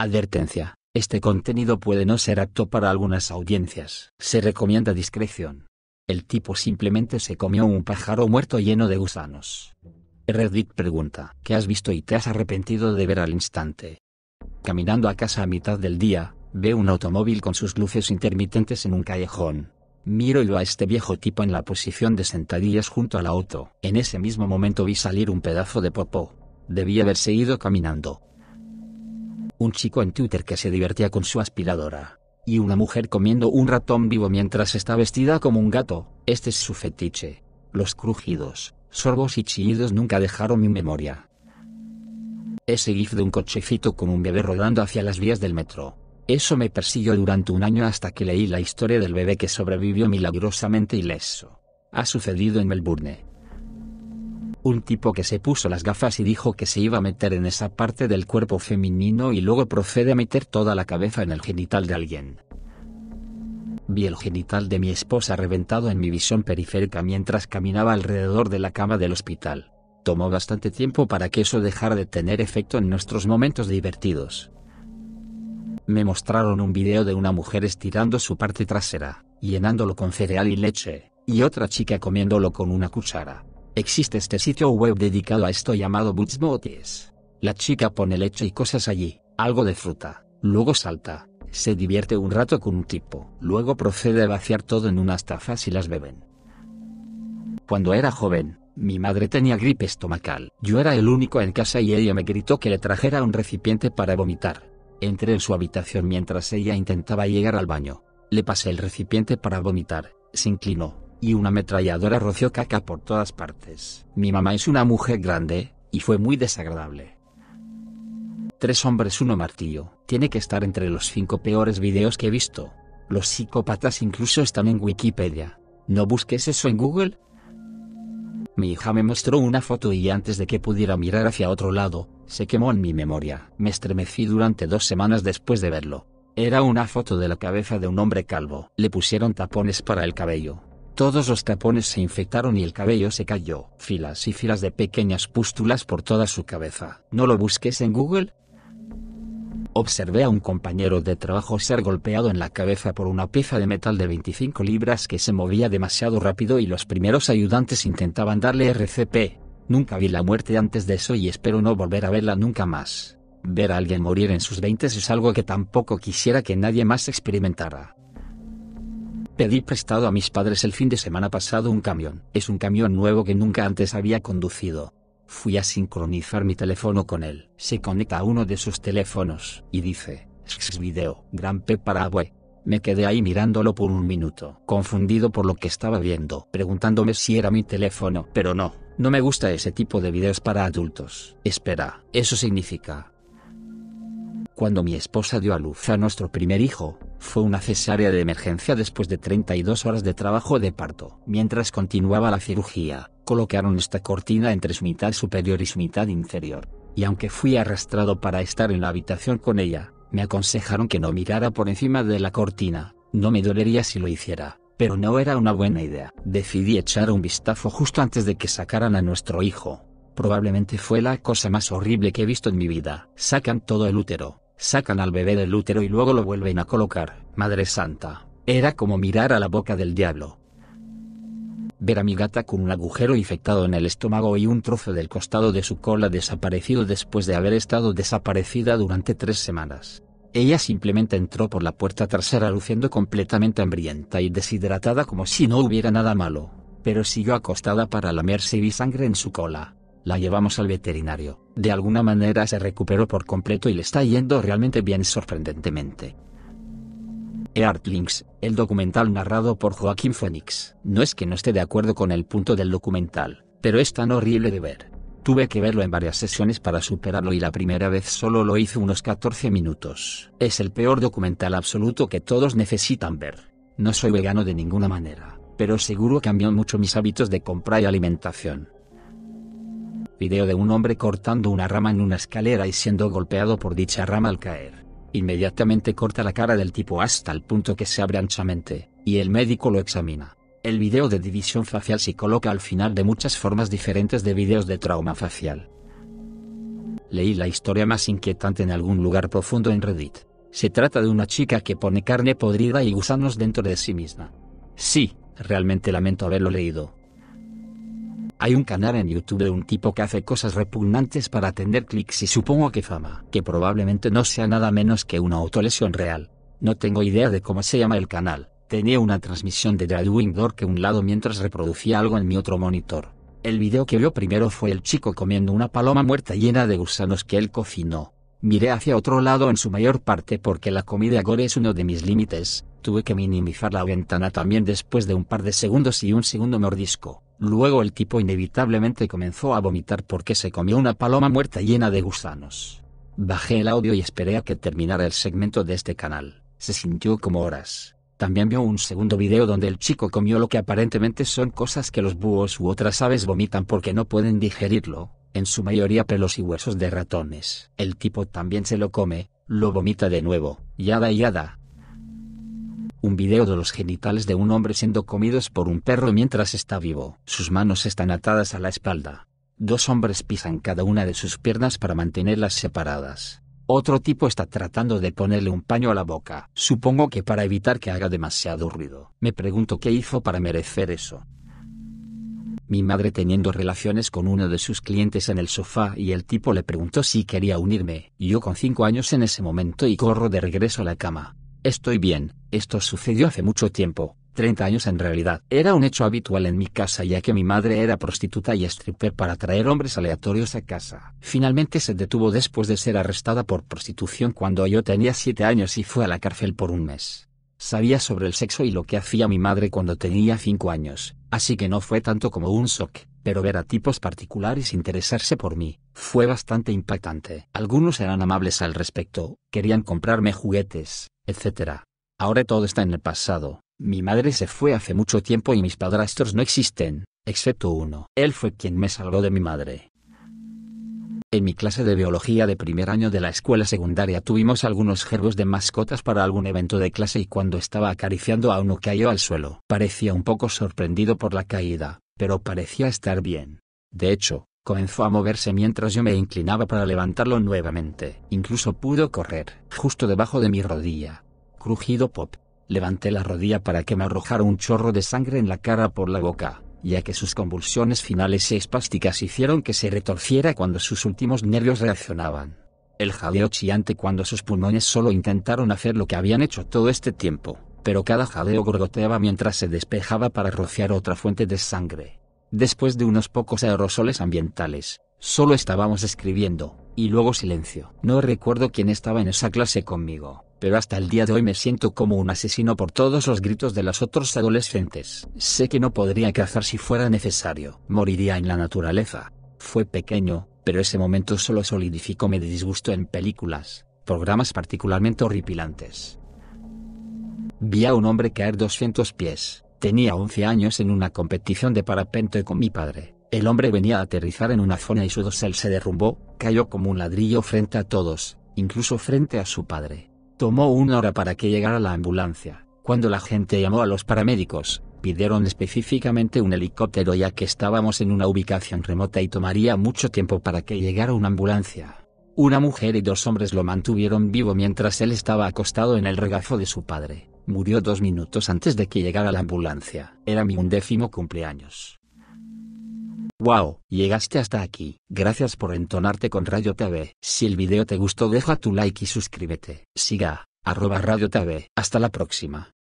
Advertencia. Este contenido puede no ser apto para algunas audiencias. Se recomienda discreción. El tipo simplemente se comió un pájaro muerto lleno de gusanos. Reddit pregunta, ¿qué has visto y te has arrepentido de ver al instante? Caminando a casa a mitad del día, ve un automóvil con sus luces intermitentes en un callejón. Miro y veo a este viejo tipo en la posición de sentadillas junto a la auto. En ese mismo momento vi salir un pedazo de popó. Debí haberse ido caminando un chico en Twitter que se divertía con su aspiradora, y una mujer comiendo un ratón vivo mientras está vestida como un gato, este es su fetiche. Los crujidos, sorbos y chillidos nunca dejaron mi memoria. Ese gif de un cochecito con un bebé rodando hacia las vías del metro. Eso me persiguió durante un año hasta que leí la historia del bebé que sobrevivió milagrosamente ileso. Ha sucedido en Melbourne un tipo que se puso las gafas y dijo que se iba a meter en esa parte del cuerpo femenino y luego procede a meter toda la cabeza en el genital de alguien. Vi el genital de mi esposa reventado en mi visión periférica mientras caminaba alrededor de la cama del hospital. Tomó bastante tiempo para que eso dejara de tener efecto en nuestros momentos divertidos. Me mostraron un video de una mujer estirando su parte trasera, llenándolo con cereal y leche, y otra chica comiéndolo con una cuchara. Existe este sitio web dedicado a esto llamado bootsmotis. La chica pone leche y cosas allí, algo de fruta, luego salta, se divierte un rato con un tipo, luego procede a vaciar todo en unas tazas y las beben. Cuando era joven, mi madre tenía gripe estomacal. Yo era el único en casa y ella me gritó que le trajera un recipiente para vomitar. Entré en su habitación mientras ella intentaba llegar al baño. Le pasé el recipiente para vomitar. Se inclinó, y una ametralladora roció caca por todas partes. Mi mamá es una mujer grande, y fue muy desagradable. Tres hombres, uno martillo. Tiene que estar entre los cinco peores videos que he visto. Los psicópatas incluso están en Wikipedia. ¿No busques eso en Google? Mi hija me mostró una foto y antes de que pudiera mirar hacia otro lado, se quemó en mi memoria. Me estremecí durante dos semanas después de verlo. Era una foto de la cabeza de un hombre calvo. Le pusieron tapones para el cabello. Todos los tapones se infectaron y el cabello se cayó. Filas y filas de pequeñas pústulas por toda su cabeza. ¿No lo busques en Google? Observé a un compañero de trabajo ser golpeado en la cabeza por una pieza de metal de 25 libras que se movía demasiado rápido y los primeros ayudantes intentaban darle RCP. Nunca vi la muerte antes de eso y espero no volver a verla nunca más. Ver a alguien morir en sus 20 es algo que tampoco quisiera que nadie más experimentara. Pedí prestado a mis padres el fin de semana pasado un camión. Es un camión nuevo que nunca antes había conducido. Fui a sincronizar mi teléfono con él. Se conecta a uno de sus teléfonos y dice, video, gran P para abue. Me quedé ahí mirándolo por un minuto, confundido por lo que estaba viendo, preguntándome si era mi teléfono, pero no, no me gusta ese tipo de videos para adultos. Espera, eso significa... Cuando mi esposa dio a luz a nuestro primer hijo, fue una cesárea de emergencia después de 32 horas de trabajo de parto. Mientras continuaba la cirugía, colocaron esta cortina entre su mitad superior y su mitad inferior. Y aunque fui arrastrado para estar en la habitación con ella, me aconsejaron que no mirara por encima de la cortina, no me dolería si lo hiciera, pero no era una buena idea. Decidí echar un vistazo justo antes de que sacaran a nuestro hijo. Probablemente fue la cosa más horrible que he visto en mi vida. Sacan todo el útero, Sacan al bebé del útero y luego lo vuelven a colocar. Madre Santa, era como mirar a la boca del diablo. Ver a mi gata con un agujero infectado en el estómago y un trozo del costado de su cola desaparecido después de haber estado desaparecida durante tres semanas. Ella simplemente entró por la puerta trasera luciendo completamente hambrienta y deshidratada como si no hubiera nada malo, pero siguió acostada para lamerse y vi sangre en su cola. La llevamos al veterinario. De alguna manera se recuperó por completo y le está yendo realmente bien sorprendentemente. Earthlings, el documental narrado por Joaquín Phoenix. No es que no esté de acuerdo con el punto del documental, pero es tan horrible de ver. Tuve que verlo en varias sesiones para superarlo y la primera vez solo lo hice unos 14 minutos. Es el peor documental absoluto que todos necesitan ver. No soy vegano de ninguna manera, pero seguro cambió mucho mis hábitos de compra y alimentación video de un hombre cortando una rama en una escalera y siendo golpeado por dicha rama al caer. Inmediatamente corta la cara del tipo hasta el punto que se abre anchamente, y el médico lo examina. El video de división facial se coloca al final de muchas formas diferentes de videos de trauma facial. Leí la historia más inquietante en algún lugar profundo en Reddit. Se trata de una chica que pone carne podrida y gusanos dentro de sí misma. Sí, realmente lamento haberlo leído, hay un canal en YouTube de un tipo que hace cosas repugnantes para atender clics y supongo que fama, que probablemente no sea nada menos que una autolesión real. No tengo idea de cómo se llama el canal. Tenía una transmisión de Dreadwing Door que un lado mientras reproducía algo en mi otro monitor. El video que vio primero fue el chico comiendo una paloma muerta llena de gusanos que él cocinó. Miré hacia otro lado en su mayor parte porque la comida gore es uno de mis límites, tuve que minimizar la ventana también después de un par de segundos y un segundo mordisco. Luego el tipo inevitablemente comenzó a vomitar porque se comió una paloma muerta llena de gusanos. Bajé el audio y esperé a que terminara el segmento de este canal. Se sintió como horas. También vio un segundo video donde el chico comió lo que aparentemente son cosas que los búhos u otras aves vomitan porque no pueden digerirlo, en su mayoría pelos y huesos de ratones. El tipo también se lo come, lo vomita de nuevo, yada yada, un video de los genitales de un hombre siendo comidos por un perro mientras está vivo. Sus manos están atadas a la espalda. Dos hombres pisan cada una de sus piernas para mantenerlas separadas. Otro tipo está tratando de ponerle un paño a la boca, supongo que para evitar que haga demasiado ruido. Me pregunto qué hizo para merecer eso. Mi madre teniendo relaciones con uno de sus clientes en el sofá y el tipo le preguntó si quería unirme, yo con cinco años en ese momento y corro de regreso a la cama. Estoy bien, esto sucedió hace mucho tiempo, 30 años en realidad. Era un hecho habitual en mi casa ya que mi madre era prostituta y stripper para traer hombres aleatorios a casa. Finalmente se detuvo después de ser arrestada por prostitución cuando yo tenía 7 años y fue a la cárcel por un mes. Sabía sobre el sexo y lo que hacía mi madre cuando tenía 5 años, así que no fue tanto como un shock, pero ver a tipos particulares interesarse por mí, fue bastante impactante. Algunos eran amables al respecto, querían comprarme juguetes, etcétera Ahora todo está en el pasado. Mi madre se fue hace mucho tiempo y mis padrastros no existen, excepto uno. Él fue quien me salvó de mi madre. En mi clase de biología de primer año de la escuela secundaria tuvimos algunos gerbos de mascotas para algún evento de clase y cuando estaba acariciando a uno cayó al suelo. Parecía un poco sorprendido por la caída, pero parecía estar bien. De hecho, Comenzó a moverse mientras yo me inclinaba para levantarlo nuevamente. Incluso pudo correr, justo debajo de mi rodilla. Crujido pop. Levanté la rodilla para que me arrojara un chorro de sangre en la cara por la boca, ya que sus convulsiones finales y espásticas hicieron que se retorciera cuando sus últimos nervios reaccionaban. El jaleo chiante cuando sus pulmones solo intentaron hacer lo que habían hecho todo este tiempo, pero cada jaleo gorgoteaba mientras se despejaba para rociar otra fuente de sangre. Después de unos pocos aerosoles ambientales, solo estábamos escribiendo, y luego silencio. No recuerdo quién estaba en esa clase conmigo, pero hasta el día de hoy me siento como un asesino por todos los gritos de los otros adolescentes. Sé que no podría cazar si fuera necesario, moriría en la naturaleza. Fue pequeño, pero ese momento solo solidificó mi disgusto en películas, programas particularmente horripilantes. Vi a un hombre caer 200 pies, Tenía 11 años en una competición de parapente con mi padre. El hombre venía a aterrizar en una zona y su dosel se derrumbó, cayó como un ladrillo frente a todos, incluso frente a su padre. Tomó una hora para que llegara la ambulancia. Cuando la gente llamó a los paramédicos, pidieron específicamente un helicóptero ya que estábamos en una ubicación remota y tomaría mucho tiempo para que llegara una ambulancia. Una mujer y dos hombres lo mantuvieron vivo mientras él estaba acostado en el regazo de su padre. Murió dos minutos antes de que llegara la ambulancia. Era mi undécimo cumpleaños. ¡Wow! Llegaste hasta aquí. Gracias por entonarte con Radio TV. Si el video te gustó deja tu like y suscríbete. Siga, arroba Radio TV. Hasta la próxima.